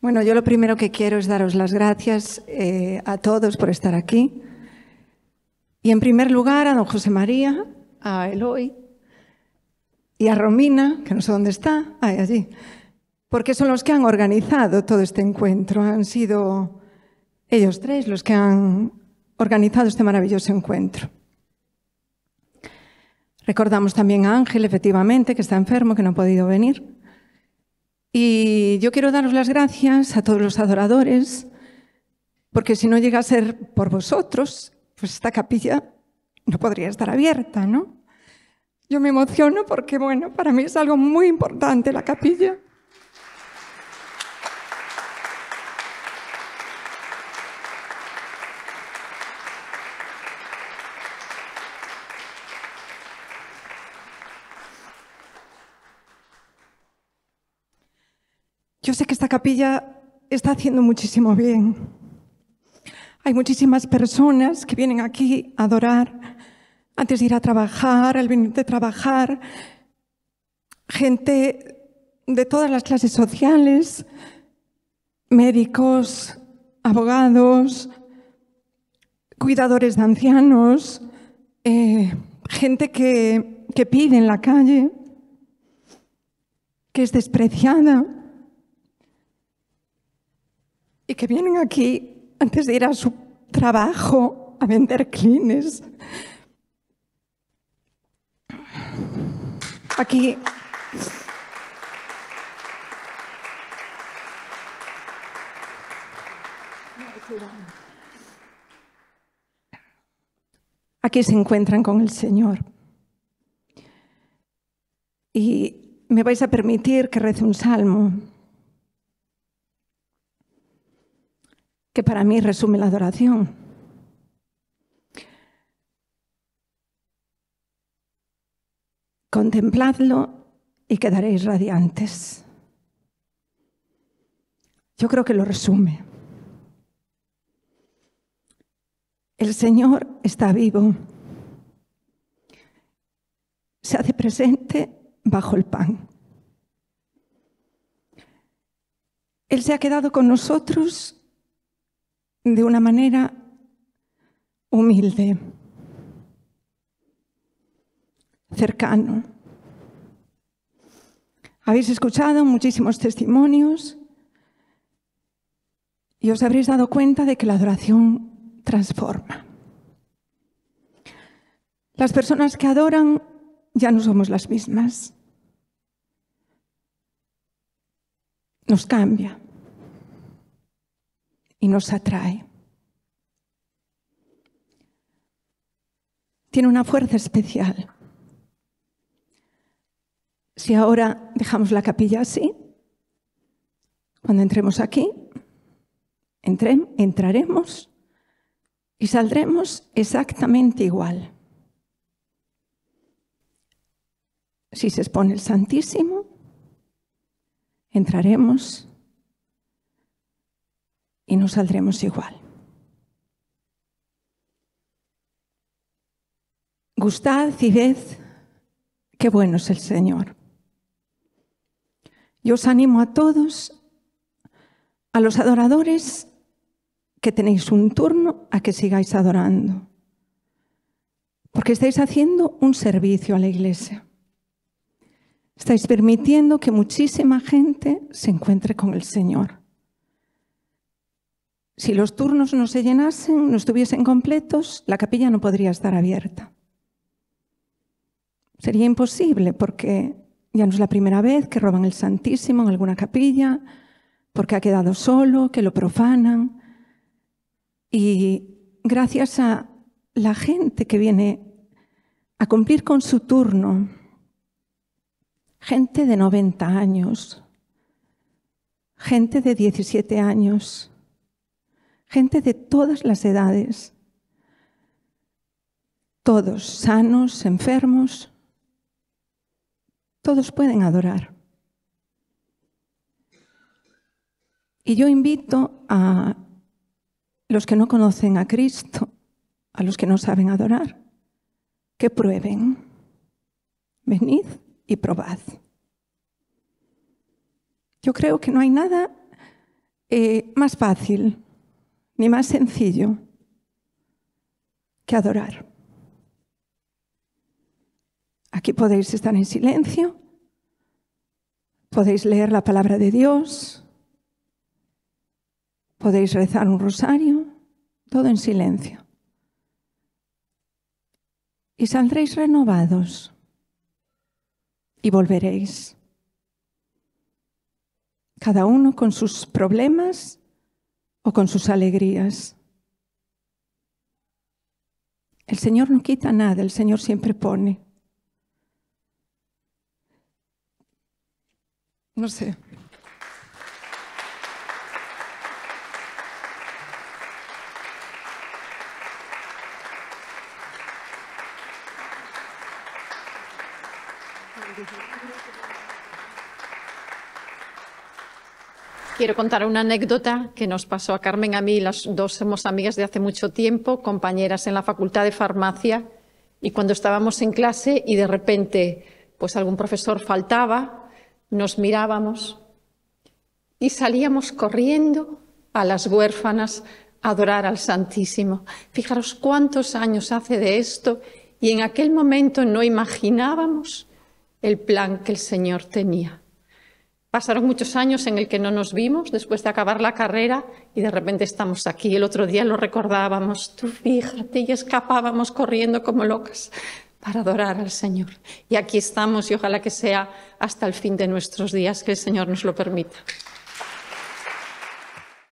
Bueno, yo lo primero que quiero es daros las gracias eh, a todos por estar aquí. Y en primer lugar a don José María, a Eloy y a Romina, que no sé dónde está, ahí allí, porque son los que han organizado todo este encuentro. Han sido ellos tres los que han organizado este maravilloso encuentro. Recordamos también a Ángel, efectivamente, que está enfermo, que no ha podido venir. Y yo quiero daros las gracias a todos los adoradores, porque si no llega a ser por vosotros, pues esta capilla no podría estar abierta, ¿no? Yo me emociono porque, bueno, para mí es algo muy importante la capilla. Yo sé que esta capilla está haciendo muchísimo bien. Hay muchísimas personas que vienen aquí a adorar antes de ir a trabajar, al venir de trabajar, gente de todas las clases sociales, médicos, abogados, cuidadores de ancianos, eh, gente que, que pide en la calle, que es despreciada que vienen aquí antes de ir a su trabajo a vender clines. Aquí. Aquí se encuentran con el Señor. Y me vais a permitir que rece un salmo. que para mí resume la adoración. Contempladlo y quedaréis radiantes. Yo creo que lo resume. El Señor está vivo. Se hace presente bajo el pan. Él se ha quedado con nosotros de una manera humilde, cercano. Habéis escuchado muchísimos testimonios y os habréis dado cuenta de que la adoración transforma. Las personas que adoran ya no somos las mismas. Nos cambia y nos atrae. Tiene una fuerza especial. Si ahora dejamos la capilla así, cuando entremos aquí, entraremos y saldremos exactamente igual. Si se expone el Santísimo, entraremos y no saldremos igual. Gustad y ved qué bueno es el Señor. Yo os animo a todos, a los adoradores que tenéis un turno, a que sigáis adorando, porque estáis haciendo un servicio a la iglesia. Estáis permitiendo que muchísima gente se encuentre con el Señor. Si los turnos no se llenasen, no estuviesen completos, la capilla no podría estar abierta. Sería imposible porque ya no es la primera vez que roban el Santísimo en alguna capilla, porque ha quedado solo, que lo profanan. Y gracias a la gente que viene a cumplir con su turno, gente de 90 años, gente de 17 años, gente de todas las edades, todos sanos, enfermos, todos pueden adorar. Y yo invito a los que no conocen a Cristo, a los que no saben adorar, que prueben. Venid y probad. Yo creo que no hay nada eh, más fácil ni más sencillo que adorar. Aquí podéis estar en silencio, podéis leer la palabra de Dios, podéis rezar un rosario, todo en silencio. Y saldréis renovados y volveréis, cada uno con sus problemas o con sus alegrías. El Señor no quita nada, el Señor siempre pone. No sé. Quiero contar una anécdota que nos pasó a Carmen, a mí, las dos somos amigas de hace mucho tiempo, compañeras en la facultad de farmacia, y cuando estábamos en clase y de repente pues algún profesor faltaba, nos mirábamos y salíamos corriendo a las huérfanas a adorar al Santísimo. Fijaros cuántos años hace de esto y en aquel momento no imaginábamos el plan que el Señor tenía. Pasaron muchos años en el que no nos vimos después de acabar la carrera y de repente estamos aquí. El otro día lo recordábamos, tú fíjate, y escapábamos corriendo como locas para adorar al Señor. Y aquí estamos y ojalá que sea hasta el fin de nuestros días, que el Señor nos lo permita.